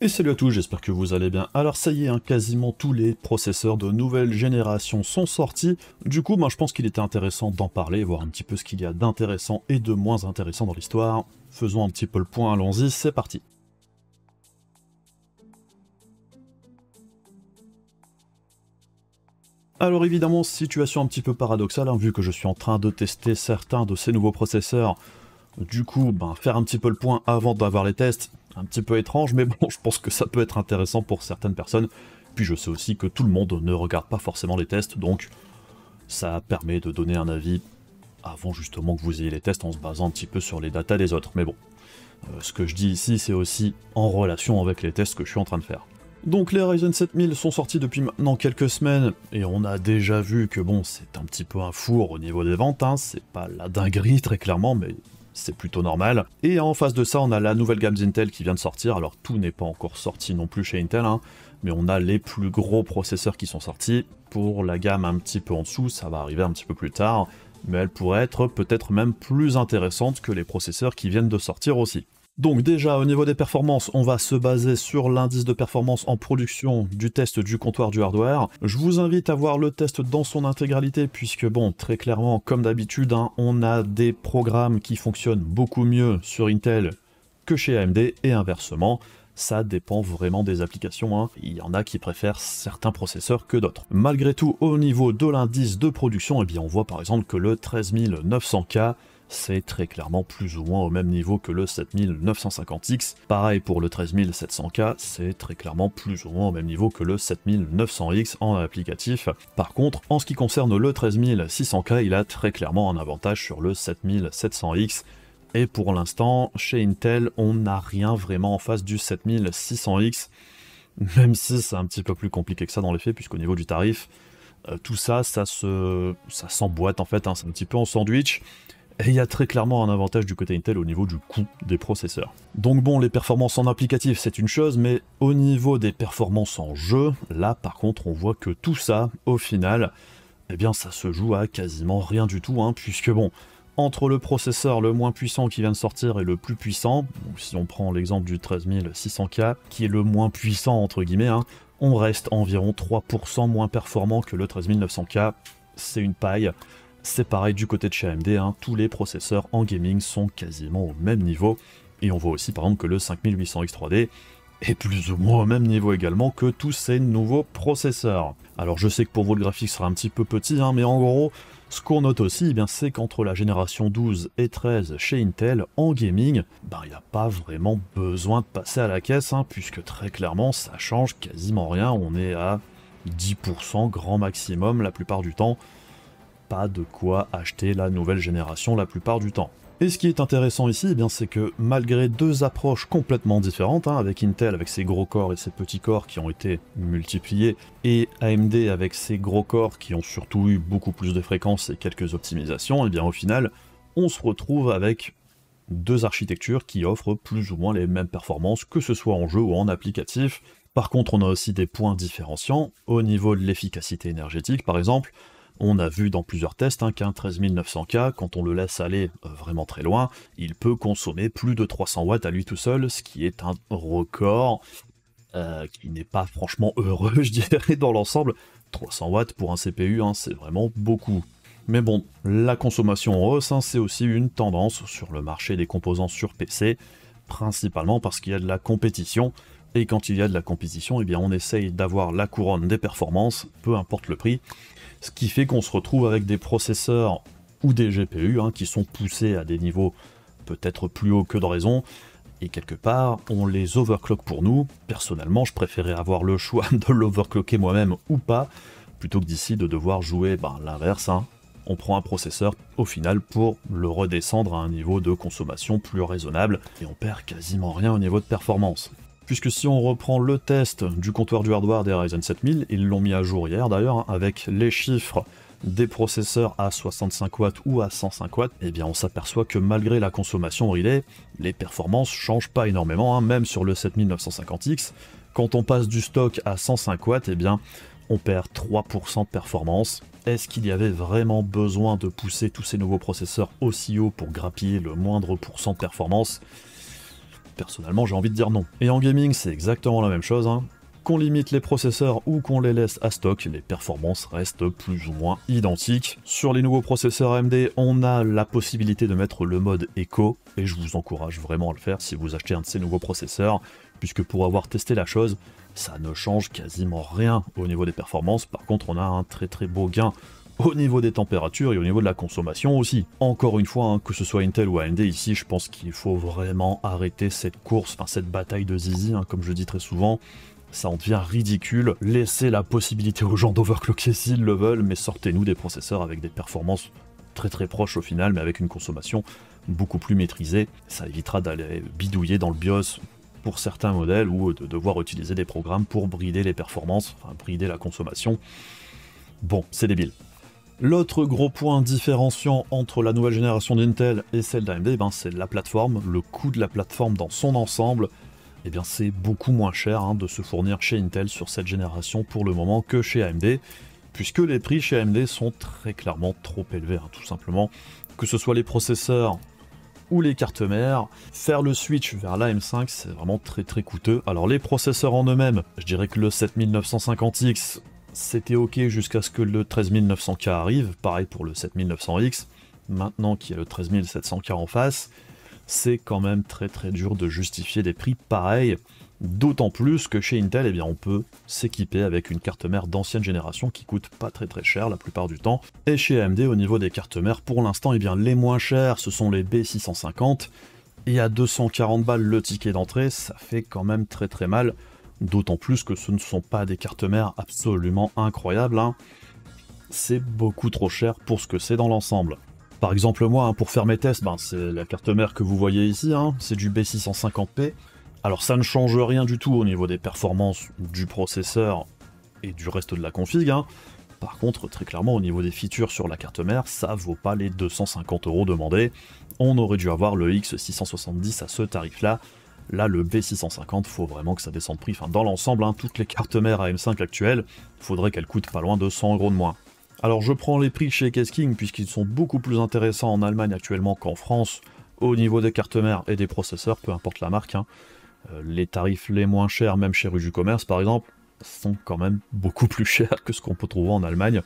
Et salut à tous, j'espère que vous allez bien. Alors ça y est, hein, quasiment tous les processeurs de nouvelle génération sont sortis. Du coup, ben, je pense qu'il était intéressant d'en parler, voir un petit peu ce qu'il y a d'intéressant et de moins intéressant dans l'histoire. Faisons un petit peu le point, allons-y, c'est parti. Alors évidemment, situation un petit peu paradoxale, hein, vu que je suis en train de tester certains de ces nouveaux processeurs. Du coup, ben, faire un petit peu le point avant d'avoir les tests, un petit peu étrange, mais bon, je pense que ça peut être intéressant pour certaines personnes. Puis je sais aussi que tout le monde ne regarde pas forcément les tests, donc ça permet de donner un avis avant justement que vous ayez les tests en se basant un petit peu sur les datas des autres. Mais bon, euh, ce que je dis ici, c'est aussi en relation avec les tests que je suis en train de faire. Donc les Ryzen 7000 sont sortis depuis maintenant quelques semaines, et on a déjà vu que bon, c'est un petit peu un four au niveau des ventes, hein. c'est pas la dinguerie très clairement, mais c'est plutôt normal. Et en face de ça, on a la nouvelle gamme Intel qui vient de sortir, alors tout n'est pas encore sorti non plus chez Intel, hein, mais on a les plus gros processeurs qui sont sortis. Pour la gamme un petit peu en dessous, ça va arriver un petit peu plus tard, mais elle pourrait être peut-être même plus intéressante que les processeurs qui viennent de sortir aussi. Donc déjà, au niveau des performances, on va se baser sur l'indice de performance en production du test du comptoir du hardware. Je vous invite à voir le test dans son intégralité, puisque bon, très clairement, comme d'habitude, hein, on a des programmes qui fonctionnent beaucoup mieux sur Intel que chez AMD, et inversement, ça dépend vraiment des applications. Hein. Il y en a qui préfèrent certains processeurs que d'autres. Malgré tout, au niveau de l'indice de production, eh bien, on voit par exemple que le 13900K c'est très clairement plus ou moins au même niveau que le 7950X. Pareil pour le 13700K, c'est très clairement plus ou moins au même niveau que le 7900X en applicatif. Par contre, en ce qui concerne le 13600K, il a très clairement un avantage sur le 7700X. Et pour l'instant, chez Intel, on n'a rien vraiment en face du 7600X, même si c'est un petit peu plus compliqué que ça dans les faits, puisqu'au niveau du tarif, euh, tout ça, ça se, ça s'emboîte en fait, hein. c'est un petit peu en sandwich. Et il y a très clairement un avantage du côté Intel au niveau du coût des processeurs. Donc bon, les performances en applicatif, c'est une chose, mais au niveau des performances en jeu, là par contre, on voit que tout ça, au final, eh bien ça se joue à quasiment rien du tout, hein, puisque bon, entre le processeur le moins puissant qui vient de sortir et le plus puissant, si on prend l'exemple du 13600K, qui est le moins puissant entre guillemets, hein, on reste environ 3% moins performant que le 13900K, c'est une paille. C'est pareil du côté de chez AMD, hein. tous les processeurs en gaming sont quasiment au même niveau. Et on voit aussi par exemple que le 5800X3D est plus ou moins au même niveau également que tous ces nouveaux processeurs. Alors je sais que pour vous le graphique sera un petit peu petit, hein, mais en gros, ce qu'on note aussi, eh bien, c'est qu'entre la génération 12 et 13 chez Intel, en gaming, ben, il n'y a pas vraiment besoin de passer à la caisse, hein, puisque très clairement, ça change quasiment rien, on est à 10% grand maximum la plupart du temps, pas de quoi acheter la nouvelle génération la plupart du temps. Et ce qui est intéressant ici, eh bien, c'est que malgré deux approches complètement différentes, hein, avec Intel avec ses gros corps et ses petits corps qui ont été multipliés, et AMD avec ses gros corps qui ont surtout eu beaucoup plus de fréquences et quelques optimisations, eh bien au final, on se retrouve avec deux architectures qui offrent plus ou moins les mêmes performances, que ce soit en jeu ou en applicatif. Par contre, on a aussi des points différenciants au niveau de l'efficacité énergétique, par exemple. On a vu dans plusieurs tests hein, qu'un 13900K, quand on le laisse aller euh, vraiment très loin, il peut consommer plus de 300 watts à lui tout seul, ce qui est un record euh, qui n'est pas franchement heureux, je dirais, dans l'ensemble. 300 watts pour un CPU, hein, c'est vraiment beaucoup. Mais bon, la consommation en hausse, hein, c'est aussi une tendance sur le marché des composants sur PC, principalement parce qu'il y a de la compétition. Et quand il y a de la compétition, eh bien on essaye d'avoir la couronne des performances, peu importe le prix ce qui fait qu'on se retrouve avec des processeurs ou des GPU hein, qui sont poussés à des niveaux peut-être plus hauts que de raison, et quelque part, on les overclock pour nous. Personnellement, je préférais avoir le choix de l'overclocker moi-même ou pas, plutôt que d'ici de devoir jouer ben, l'inverse. Hein. On prend un processeur au final pour le redescendre à un niveau de consommation plus raisonnable, et on perd quasiment rien au niveau de performance puisque si on reprend le test du comptoir du hardware des Ryzen 7000, ils l'ont mis à jour hier d'ailleurs, hein, avec les chiffres des processeurs à 65 watts ou à 105 watts, eh bien on s'aperçoit que malgré la consommation relay, les performances changent pas énormément, hein, même sur le 7950X. Quand on passe du stock à 105 watts, eh bien on perd 3% de performance. Est-ce qu'il y avait vraiment besoin de pousser tous ces nouveaux processeurs aussi haut pour grappiller le moindre pourcent de performance personnellement j'ai envie de dire non. Et en gaming c'est exactement la même chose, hein. Qu'on limite les processeurs ou qu'on les laisse à stock, les performances restent plus ou moins identiques. Sur les nouveaux processeurs AMD, on a la possibilité de mettre le mode Echo, et je vous encourage vraiment à le faire si vous achetez un de ces nouveaux processeurs, puisque pour avoir testé la chose, ça ne change quasiment rien au niveau des performances. Par contre, on a un très très beau gain au niveau des températures et au niveau de la consommation aussi. Encore une fois, hein, que ce soit Intel ou AMD ici, je pense qu'il faut vraiment arrêter cette course, enfin cette bataille de zizi, hein, comme je dis très souvent ça en devient ridicule. Laissez la possibilité aux gens d'overclocker s'ils le veulent, mais sortez-nous des processeurs avec des performances très très proches au final, mais avec une consommation beaucoup plus maîtrisée. Ça évitera d'aller bidouiller dans le BIOS pour certains modèles ou de devoir utiliser des programmes pour brider les performances, enfin brider la consommation. Bon, c'est débile. L'autre gros point différenciant entre la nouvelle génération d'Intel et celle d'AMD, eh ben, c'est la plateforme, le coût de la plateforme dans son ensemble. Eh bien c'est beaucoup moins cher hein, de se fournir chez Intel sur cette génération pour le moment que chez AMD, puisque les prix chez AMD sont très clairement trop élevés, hein, tout simplement. Que ce soit les processeurs ou les cartes mères, faire le switch vers la M5 c'est vraiment très très coûteux. Alors les processeurs en eux-mêmes, je dirais que le 7950X c'était ok jusqu'à ce que le 13900K arrive, pareil pour le 7900X. Maintenant qu'il y a le 13700K en face, c'est quand même très très dur de justifier des prix pareils. D'autant plus que chez Intel, eh bien, on peut s'équiper avec une carte mère d'ancienne génération qui coûte pas très très cher la plupart du temps. Et chez AMD, au niveau des cartes mères, pour l'instant, eh bien, les moins chères, ce sont les B650. Et à 240 balles le ticket d'entrée, ça fait quand même très très mal. D'autant plus que ce ne sont pas des cartes mères absolument incroyables. Hein. C'est beaucoup trop cher pour ce que c'est dans l'ensemble. Par exemple, moi, hein, pour faire mes tests, ben, c'est la carte mère que vous voyez ici, hein. c'est du B650P. Alors ça ne change rien du tout au niveau des performances du processeur et du reste de la config. Par contre, très clairement, au niveau des features sur la carte mère, ça vaut pas les 250 euros demandés. On aurait dû avoir le X670 à ce tarif-là, Là, le B650, faut vraiment que ça descende prix. Enfin, dans l'ensemble, hein, toutes les cartes mères à M5 actuelles, faudrait qu'elles coûtent pas loin de 100 euros de moins. Alors je prends les prix chez Casking puisqu'ils sont beaucoup plus intéressants en Allemagne actuellement qu'en France, au niveau des cartes mères et des processeurs, peu importe la marque. Hein. Euh, les tarifs les moins chers, même chez Rue du Commerce par exemple, sont quand même beaucoup plus chers que ce qu'on peut trouver en Allemagne,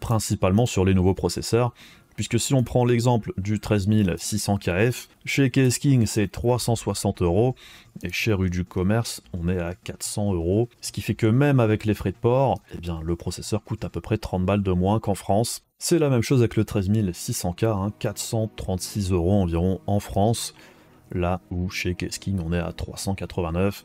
principalement sur les nouveaux processeurs, Puisque si on prend l'exemple du 13600 KF, chez KS c'est 360 euros et chez Rue du Commerce on est à 400 euros. Ce qui fait que même avec les frais de port, eh bien, le processeur coûte à peu près 30 balles de moins qu'en France. C'est la même chose avec le 13600K, 436 hein, euros environ en France. Là où chez Kesking on est à 389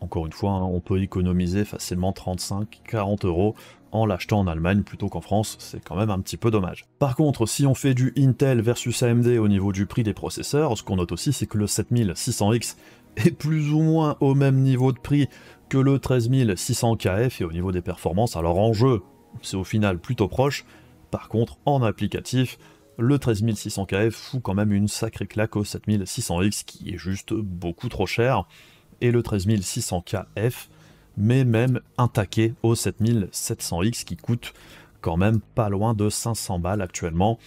encore une fois, hein, on peut économiser facilement 35-40 euros en l'achetant en Allemagne plutôt qu'en France, c'est quand même un petit peu dommage. Par contre, si on fait du Intel versus AMD au niveau du prix des processeurs, ce qu'on note aussi c'est que le 7600X est plus ou moins au même niveau de prix que le 13600KF et au niveau des performances, alors en jeu, c'est au final plutôt proche, par contre en applicatif, le 13600KF fout quand même une sacrée claque au 7600X qui est juste beaucoup trop cher et le 13600KF, mais même un taquet au 7700X qui coûte quand même pas loin de 500 balles actuellement,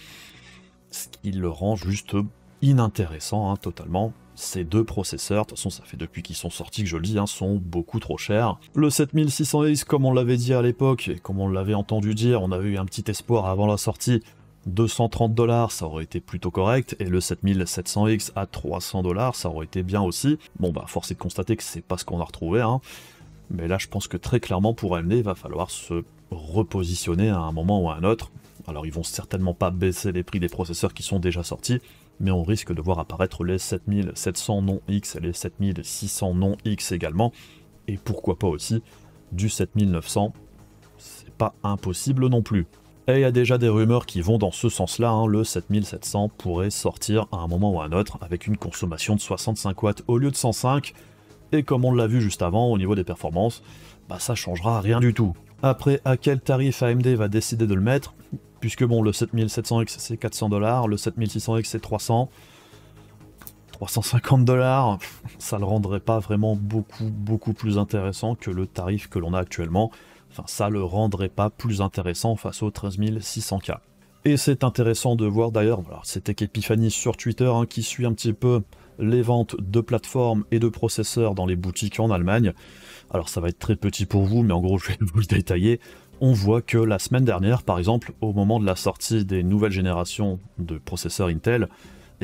ce qui le rend juste inintéressant hein, totalement. Ces deux processeurs, de toute façon ça fait depuis qu'ils sont sortis que je le dis, hein, sont beaucoup trop chers. Le 7600X, comme on l'avait dit à l'époque, et comme on l'avait entendu dire, on avait eu un petit espoir avant la sortie, 230 dollars, ça aurait été plutôt correct, et le 7700X à 300 dollars, ça aurait été bien aussi. Bon bah, force est de constater que c'est pas ce qu'on a retrouvé, hein. Mais là, je pense que très clairement, pour AMD, il va falloir se repositionner à un moment ou à un autre. Alors, ils vont certainement pas baisser les prix des processeurs qui sont déjà sortis, mais on risque de voir apparaître les 7700 non X et les 7600 non X également, et pourquoi pas aussi du 7900. C'est pas impossible non plus. Et il y a déjà des rumeurs qui vont dans ce sens-là, hein. le 7700 pourrait sortir à un moment ou à un autre avec une consommation de 65 watts au lieu de 105, et comme on l'a vu juste avant au niveau des performances, bah ça changera rien du tout. Après, à quel tarif AMD va décider de le mettre Puisque bon, le 7700X c'est 400 dollars, le 7600X c'est 300, 350 dollars, ça le rendrait pas vraiment beaucoup beaucoup plus intéressant que le tarif que l'on a actuellement ça le rendrait pas plus intéressant face aux 13600 k Et c'est intéressant de voir d'ailleurs, c'était qu'Epiphany sur Twitter hein, qui suit un petit peu les ventes de plateformes et de processeurs dans les boutiques en Allemagne. Alors ça va être très petit pour vous, mais en gros je vais vous le détailler. On voit que la semaine dernière, par exemple, au moment de la sortie des nouvelles générations de processeurs Intel,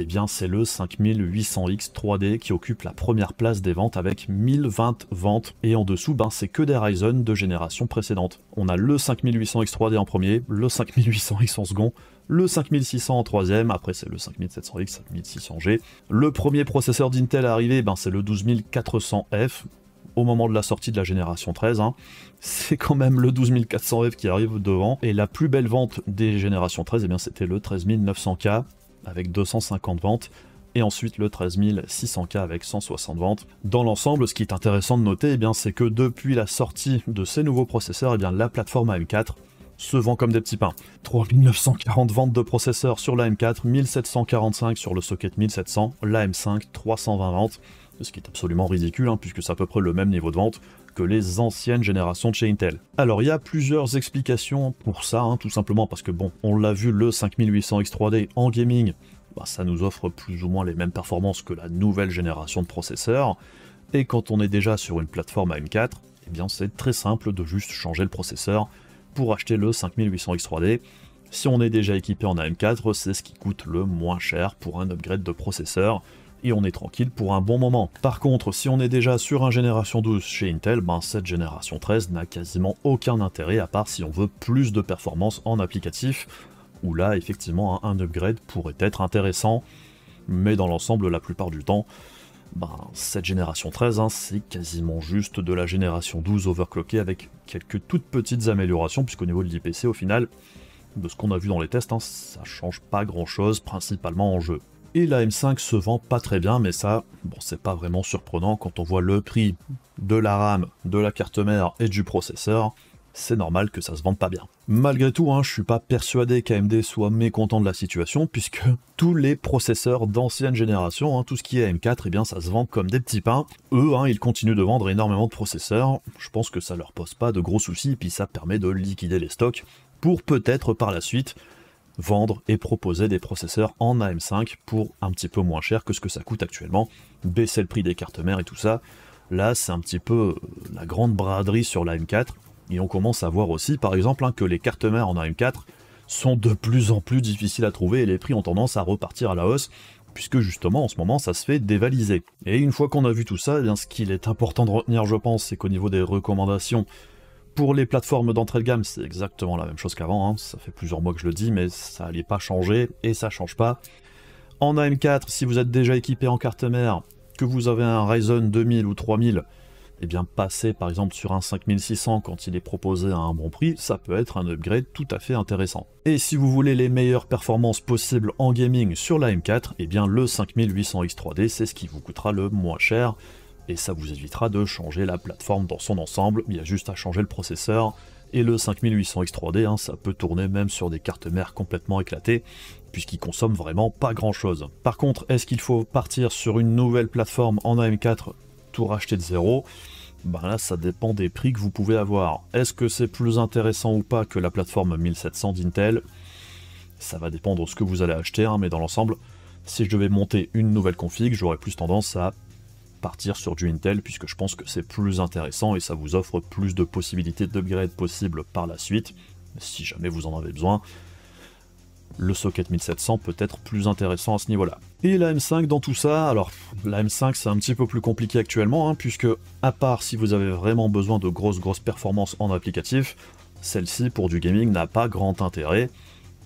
eh bien c'est le 5800X 3D qui occupe la première place des ventes avec 1020 ventes. Et en dessous, ben, c'est que des Ryzen de génération précédente. On a le 5800X 3D en premier, le 5800X en second, le 5600 en troisième, après c'est le 5700X, 5600G. Le premier processeur d'Intel à ben, c'est le 12400F, au moment de la sortie de la génération 13. Hein. c'est quand même le 12400F qui arrive devant. Et la plus belle vente des générations 13, eh c'était le 13900K avec 250 ventes et ensuite le 13600K avec 160 ventes. Dans l'ensemble, ce qui est intéressant de noter, eh c'est que depuis la sortie de ces nouveaux processeurs, eh bien, la plateforme AM4 se vend comme des petits pains. 3940 ventes de processeurs sur la M4, 1745 sur le socket 1700, la 5 320 ventes, ce qui est absolument ridicule hein, puisque c'est à peu près le même niveau de vente que les anciennes générations de chez Intel. Alors il y a plusieurs explications pour ça, hein, tout simplement parce que bon, on l'a vu le 5800X3D en gaming, bah, ça nous offre plus ou moins les mêmes performances que la nouvelle génération de processeurs, et quand on est déjà sur une plateforme AM4, eh bien c'est très simple de juste changer le processeur pour acheter le 5800X3D. Si on est déjà équipé en AM4, c'est ce qui coûte le moins cher pour un upgrade de processeur, et on est tranquille pour un bon moment. Par contre, si on est déjà sur un génération 12 chez Intel, ben cette génération 13 n'a quasiment aucun intérêt à part si on veut plus de performance en applicatif, où là effectivement un upgrade pourrait être intéressant, mais dans l'ensemble la plupart du temps, ben, cette génération 13, hein, c'est quasiment juste de la génération 12 overclockée avec quelques toutes petites améliorations, puisqu'au niveau de l'IPC, au final, de ce qu'on a vu dans les tests, hein, ça change pas grand chose, principalement en jeu et la M5 se vend pas très bien, mais ça, bon, c'est pas vraiment surprenant quand on voit le prix de la RAM, de la carte mère et du processeur. C'est normal que ça se vende pas bien. Malgré tout, hein, je suis pas persuadé qu'AMD soit mécontent de la situation, puisque tous les processeurs d'ancienne génération, hein, tout ce qui est M4, eh bien, ça se vend comme des petits pains. Eux, hein, ils continuent de vendre énormément de processeurs. Je pense que ça leur pose pas de gros soucis, puis ça permet de liquider les stocks pour peut-être par la suite vendre et proposer des processeurs en AM5 pour un petit peu moins cher que ce que ça coûte actuellement, baisser le prix des cartes mères et tout ça. Là, c'est un petit peu euh, la grande braderie sur lam 4 Et on commence à voir aussi, par exemple, hein, que les cartes mères en AM4 sont de plus en plus difficiles à trouver et les prix ont tendance à repartir à la hausse, puisque justement en ce moment ça se fait dévaliser. Et une fois qu'on a vu tout ça, eh ce qu'il est important de retenir je pense, c'est qu'au niveau des recommandations, pour les plateformes d'entrée de gamme, c'est exactement la même chose qu'avant. Hein. Ça fait plusieurs mois que je le dis, mais ça n'allait pas changer et ça change pas. En AM4, si vous êtes déjà équipé en carte mère, que vous avez un Ryzen 2000 ou 3000, eh bien passer par exemple sur un 5600 quand il est proposé à un bon prix, ça peut être un upgrade tout à fait intéressant. Et si vous voulez les meilleures performances possibles en gaming sur la M4, eh bien le 5800X3D c'est ce qui vous coûtera le moins cher, et ça vous évitera de changer la plateforme dans son ensemble, il y a juste à changer le processeur, et le 5800X3D, hein, ça peut tourner même sur des cartes mères complètement éclatées, puisqu'il consomme vraiment pas grand chose. Par contre, est-ce qu'il faut partir sur une nouvelle plateforme en AM4, tout racheter de zéro ben là, ça dépend des prix que vous pouvez avoir. Est-ce que c'est plus intéressant ou pas que la plateforme 1700 d'Intel Ça va dépendre de ce que vous allez acheter, hein, mais dans l'ensemble, si je devais monter une nouvelle config, j'aurais plus tendance à partir sur du Intel puisque je pense que c'est plus intéressant et ça vous offre plus de possibilités d'upgrade possibles par la suite, si jamais vous en avez besoin. Le socket 1700 peut être plus intéressant à ce niveau-là. Et la M5 dans tout ça, alors la M5 c'est un petit peu plus compliqué actuellement, hein, puisque à part si vous avez vraiment besoin de grosses grosses performances en applicatif, celle-ci pour du gaming n'a pas grand intérêt,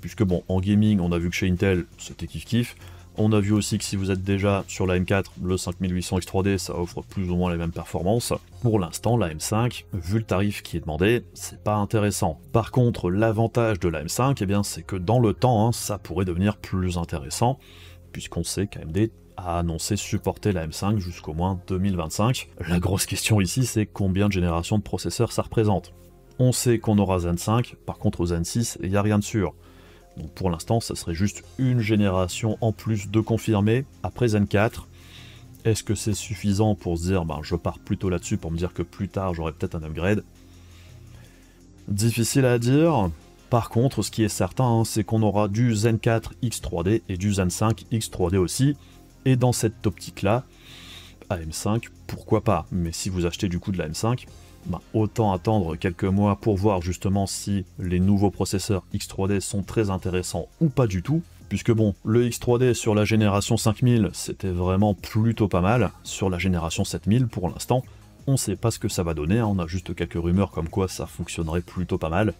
puisque bon, en gaming on a vu que chez Intel c'était kiff kiff, on a vu aussi que si vous êtes déjà sur la M4, le 5800 X3D, ça offre plus ou moins les mêmes performances. Pour l'instant, la M5, vu le tarif qui est demandé, c'est pas intéressant. Par contre, l'avantage de la M5, eh bien, c'est que dans le temps, hein, ça pourrait devenir plus intéressant, puisqu'on sait qu'AMD a annoncé supporter la M5 jusqu'au moins 2025. La grosse question ici, c'est combien de générations de processeurs ça représente. On sait qu'on aura Zen 5, par contre Zen 6, il n'y a rien de sûr. Donc pour l'instant, ça serait juste une génération en plus de confirmés après Zen 4. Est-ce que c'est suffisant pour se dire, ben, je pars plutôt là-dessus pour me dire que plus tard j'aurai peut-être un upgrade Difficile à dire. Par contre, ce qui est certain, hein, c'est qu'on aura du Zen 4 X3D et du Zen 5 X3D aussi. Et dans cette optique-là, AM5, pourquoi pas Mais si vous achetez du coup de la M5, bah, autant attendre quelques mois pour voir justement si les nouveaux processeurs X3D sont très intéressants ou pas du tout. Puisque bon, le X3D sur la génération 5000, c'était vraiment plutôt pas mal. Sur la génération 7000, pour l'instant, on sait pas ce que ça va donner. On a juste quelques rumeurs comme quoi ça fonctionnerait plutôt pas mal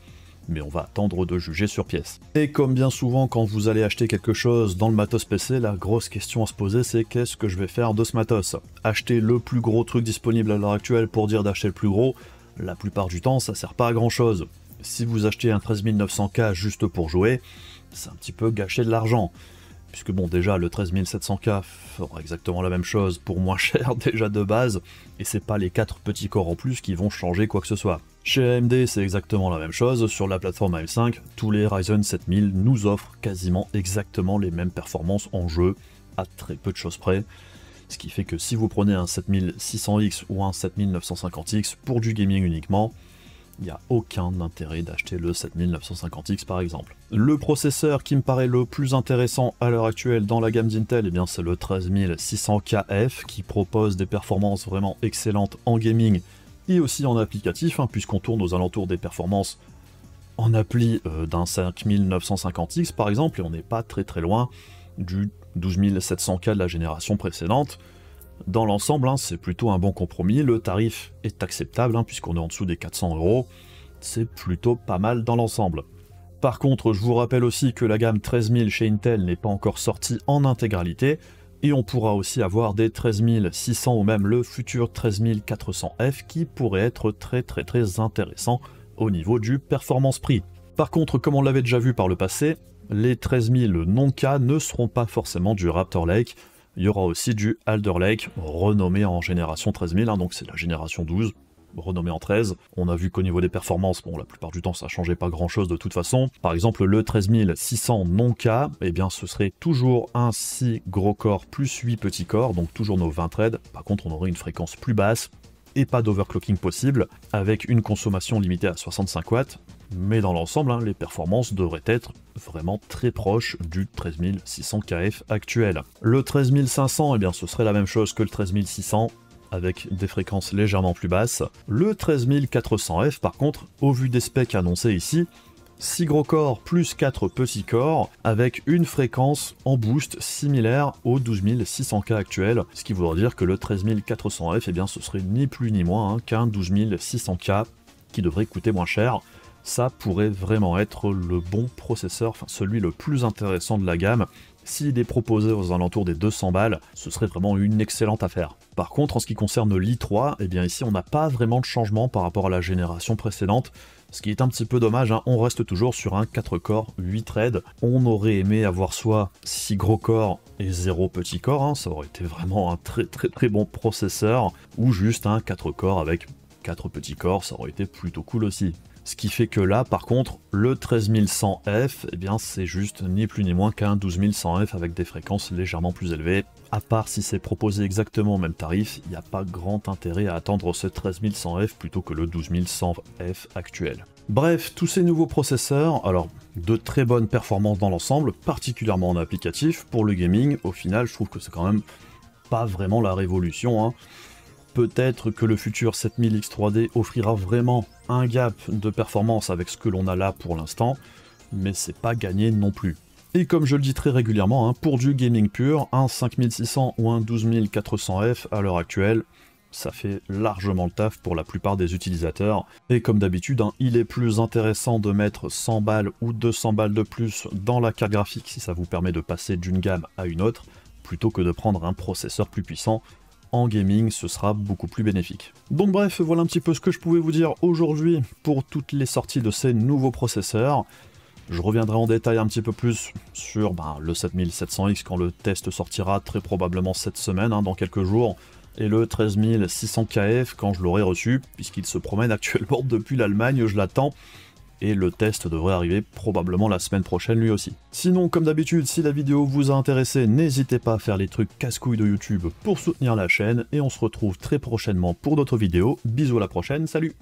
mais on va attendre de juger sur pièce. Et comme bien souvent quand vous allez acheter quelque chose dans le matos PC, la grosse question à se poser c'est qu'est-ce que je vais faire de ce matos Acheter le plus gros truc disponible à l'heure actuelle pour dire d'acheter le plus gros, la plupart du temps ça sert pas à grand chose. Si vous achetez un 13900K juste pour jouer, c'est un petit peu gâcher de l'argent. Puisque bon déjà le 13700K fera exactement la même chose pour moins cher déjà de base, et c'est pas les 4 petits corps en plus qui vont changer quoi que ce soit. Chez AMD, c'est exactement la même chose. Sur la plateforme AM5, tous les Ryzen 7000 nous offrent quasiment exactement les mêmes performances en jeu, à très peu de choses près. Ce qui fait que si vous prenez un 7600X ou un 7950X pour du gaming uniquement, il n'y a aucun intérêt d'acheter le 7950X par exemple. Le processeur qui me paraît le plus intéressant à l'heure actuelle dans la gamme d'Intel, eh bien c'est le 13600KF qui propose des performances vraiment excellentes en gaming et aussi en applicatif, hein, puisqu'on tourne aux alentours des performances en appli euh, d'un 5950X par exemple, et on n'est pas très très loin du 12700K de la génération précédente. Dans l'ensemble, hein, c'est plutôt un bon compromis, le tarif est acceptable, hein, puisqu'on est en dessous des 400 euros, c'est plutôt pas mal dans l'ensemble. Par contre, je vous rappelle aussi que la gamme 13000 chez Intel n'est pas encore sortie en intégralité, et on pourra aussi avoir des 13600 ou même le futur 13400F qui pourrait être très très très intéressant au niveau du performance prix. Par contre, comme on l'avait déjà vu par le passé, les 13000 non-K ne seront pas forcément du Raptor Lake, il y aura aussi du Alder Lake, renommé en génération 13000, hein, donc c'est la génération 12, renommé en 13. On a vu qu'au niveau des performances, bon, la plupart du temps, ça changeait pas grand chose de toute façon. Par exemple, le 13600 non-K, eh bien, ce serait toujours un 6 gros corps plus 8 petits corps, donc toujours nos 20 threads. Par contre, on aurait une fréquence plus basse et pas d'overclocking possible, avec une consommation limitée à 65 watts. Mais dans l'ensemble, hein, les performances devraient être vraiment très proches du 13600 KF actuel. Le 13500, eh bien, ce serait la même chose que le 13600, avec des fréquences légèrement plus basses. Le 13400F par contre, au vu des specs annoncés ici, 6 gros corps plus 4 petits corps avec une fréquence en boost similaire au 12600K actuel, ce qui voudrait dire que le 13400F, eh bien, ce serait ni plus ni moins hein, qu'un 12600K qui devrait coûter moins cher. Ça pourrait vraiment être le bon processeur, enfin celui le plus intéressant de la gamme, s'il est proposé aux alentours des 200 balles, ce serait vraiment une excellente affaire. Par contre, en ce qui concerne l'i3, eh bien ici on n'a pas vraiment de changement par rapport à la génération précédente, ce qui est un petit peu dommage, hein. on reste toujours sur un 4 corps, 8 threads. On aurait aimé avoir soit 6 gros corps et 0 petits corps, hein. ça aurait été vraiment un très très très bon processeur, ou juste un 4 corps avec 4 petits corps, ça aurait été plutôt cool aussi. Ce qui fait que là, par contre, le 13100F, eh bien, c'est juste ni plus ni moins qu'un 12100F avec des fréquences légèrement plus élevées. À part si c'est proposé exactement au même tarif, il n'y a pas grand intérêt à attendre ce 13100F plutôt que le 12100F actuel. Bref, tous ces nouveaux processeurs, alors de très bonnes performances dans l'ensemble, particulièrement en applicatif, pour le gaming, au final, je trouve que c'est quand même pas vraiment la révolution. Hein peut-être que le futur 7000X 3D offrira vraiment un gap de performance avec ce que l'on a là pour l'instant, mais c'est pas gagné non plus. Et comme je le dis très régulièrement, hein, pour du gaming pur, un 5600 ou un 12400F à l'heure actuelle, ça fait largement le taf pour la plupart des utilisateurs. Et comme d'habitude, hein, il est plus intéressant de mettre 100 balles ou 200 balles de plus dans la carte graphique si ça vous permet de passer d'une gamme à une autre, plutôt que de prendre un processeur plus puissant en gaming, ce sera beaucoup plus bénéfique. Donc bref, voilà un petit peu ce que je pouvais vous dire aujourd'hui pour toutes les sorties de ces nouveaux processeurs. Je reviendrai en détail un petit peu plus sur bah, le 7700X quand le test sortira très probablement cette semaine, hein, dans quelques jours, et le 13600KF quand je l'aurai reçu, puisqu'il se promène actuellement depuis l'Allemagne, je l'attends et le test devrait arriver probablement la semaine prochaine lui aussi. Sinon, comme d'habitude, si la vidéo vous a intéressé, n'hésitez pas à faire les trucs casse-couilles de YouTube pour soutenir la chaîne, et on se retrouve très prochainement pour d'autres vidéos. Bisous à la prochaine, salut